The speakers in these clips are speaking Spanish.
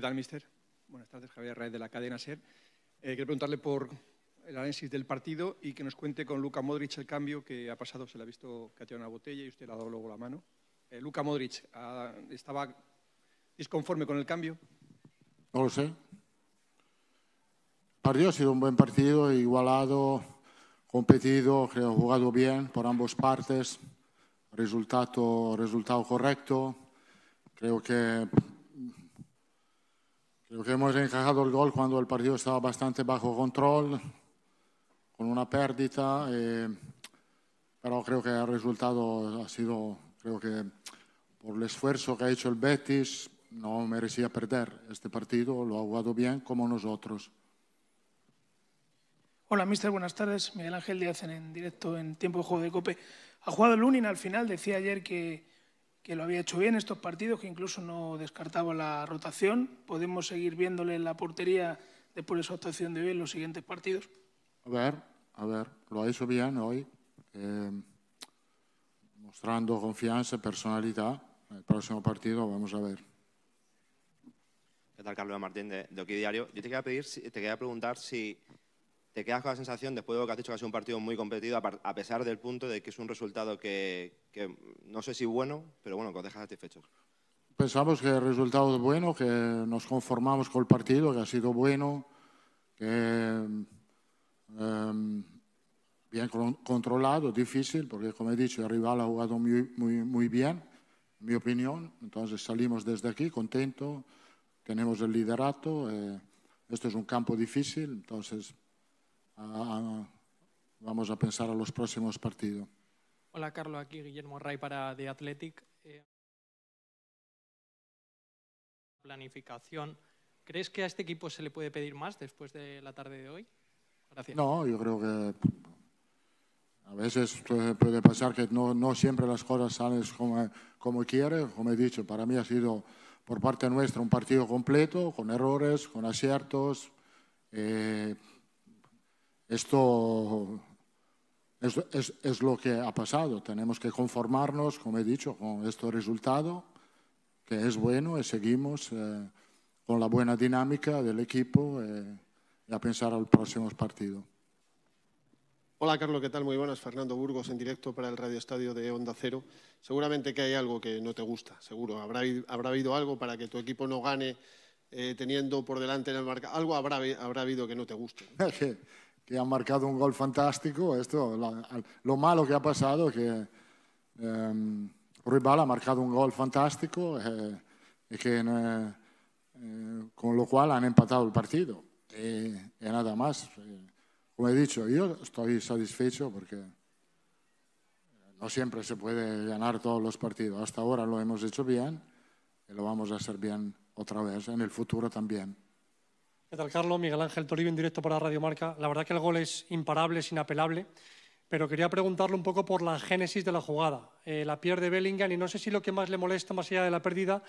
¿Qué tal, mister? Buenas tardes, Javier Raez de la cadena SER. Eh, quiero preguntarle por el análisis del partido y que nos cuente con Luca Modric el cambio que ha pasado. Se le ha visto que ha tirado una botella y usted le ha dado luego la mano. Eh, Luca Modric, ¿estaba disconforme con el cambio? No lo sé. El partido ha sido un buen partido, igualado, competido, creo jugado bien por ambas partes, resultado, resultado correcto. Creo que Creo que hemos encajado el gol cuando el partido estaba bastante bajo control, con una pérdida, eh, pero creo que el resultado ha sido, creo que por el esfuerzo que ha hecho el Betis, no merecía perder este partido, lo ha jugado bien como nosotros. Hola, mister, buenas tardes. Miguel Ángel Díaz en, directo en Tiempo de Juego de Cope. Ha jugado el Lunin al final, decía ayer que que lo había hecho bien estos partidos, que incluso no descartaba la rotación. ¿Podemos seguir viéndole en la portería después de su actuación de hoy en los siguientes partidos? A ver, a ver, lo ha hecho bien hoy, eh, mostrando confianza, personalidad. El próximo partido vamos a ver. ¿Qué tal, Carlos Martín, de, de Diario? Yo te quería, pedir, te quería preguntar si te quedas con la sensación, después de lo que has dicho, que ha sido un partido muy competido, a pesar del punto de que es un resultado que, que no sé si bueno, pero bueno, que os deja satisfechos. Pensamos que el resultado es bueno, que nos conformamos con el partido, que ha sido bueno, que em, bien controlado, difícil, porque como he dicho, el rival ha jugado muy, muy, bien, en mi opinión. Entonces salimos desde aquí contento, tenemos el liderato. Eh, esto es un campo difícil, entonces Ah, ah, vamos a pensar a los próximos partidos. Hola, Carlos. Aquí Guillermo Ray para The Athletic. Eh, planificación. ¿Crees que a este equipo se le puede pedir más después de la tarde de hoy? Gracias. No, yo creo que a veces puede pasar que no, no siempre las cosas salen como, como quiere. Como he dicho, para mí ha sido por parte nuestra un partido completo, con errores, con aciertos. Eh, esto es, es, lo que ha pasado. Tenemos que conformarnos, como he dicho, con este resultado, que es bueno, y seguimos eh, con la buena dinámica del equipo eh, y a pensar al próximo partido. Hola Carlos, ¿qué tal? Muy buenas. Fernando Burgos en directo para el Radio Estadio de Onda Cero. Seguramente que hay algo que no te gusta, seguro. Habrá, habrá habido algo para que tu equipo no gane eh, teniendo por delante en el marca. Algo habrá, habrá habido que no te guste. Y han marcado un gol fantástico. Esto, lo malo que ha pasado es que eh, em, Rival ha marcado un gol fantástico eh, y que, eh, eh, con lo cual han empatado el partido. Y, y, nada más. Como he dicho, yo estoy satisfecho porque no siempre se puede ganar todos los partidos. Hasta ahora lo hemos hecho bien y lo vamos a hacer bien otra vez en el futuro también. ¿Qué Carlos? Miguel Ángel Toribio, en directo para Radio Marca. La verdad que el gol es imparable, es inapelable, pero quería preguntarle un poco por la génesis de la jugada. Eh, la pierde Bellingham y no sé si lo que más le molesta, más allá de la pérdida,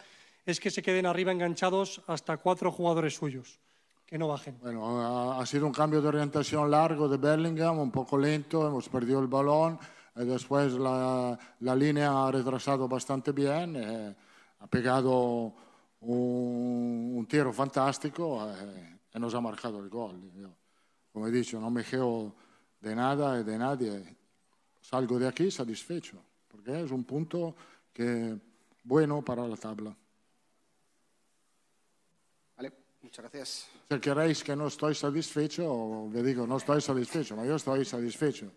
es que se queden arriba enganchados hasta cuatro jugadores suyos, que no bajen. Bueno, ha sido un cambio de orientación largo de Bellingham, un poco lento, hemos perdido el balón, eh, después la, línea ha retrasado bastante bien, eh, ha pegado un intero fantástico eh, nos ha marcado el gol. Yo, como he dicho, no me geo de nada y de nadie. Salgo de aquí satisfecho, porque es un punto que bueno para la tabla. Vale, muchas gracias. Si queréis que no estoy satisfecho, le digo, no estoy satisfecho, pero yo estoy satisfecho.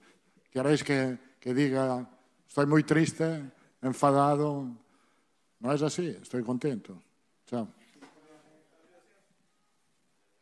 Queréis que, que diga, estoy muy triste, enfadado. No es así, estoy contento. Chao.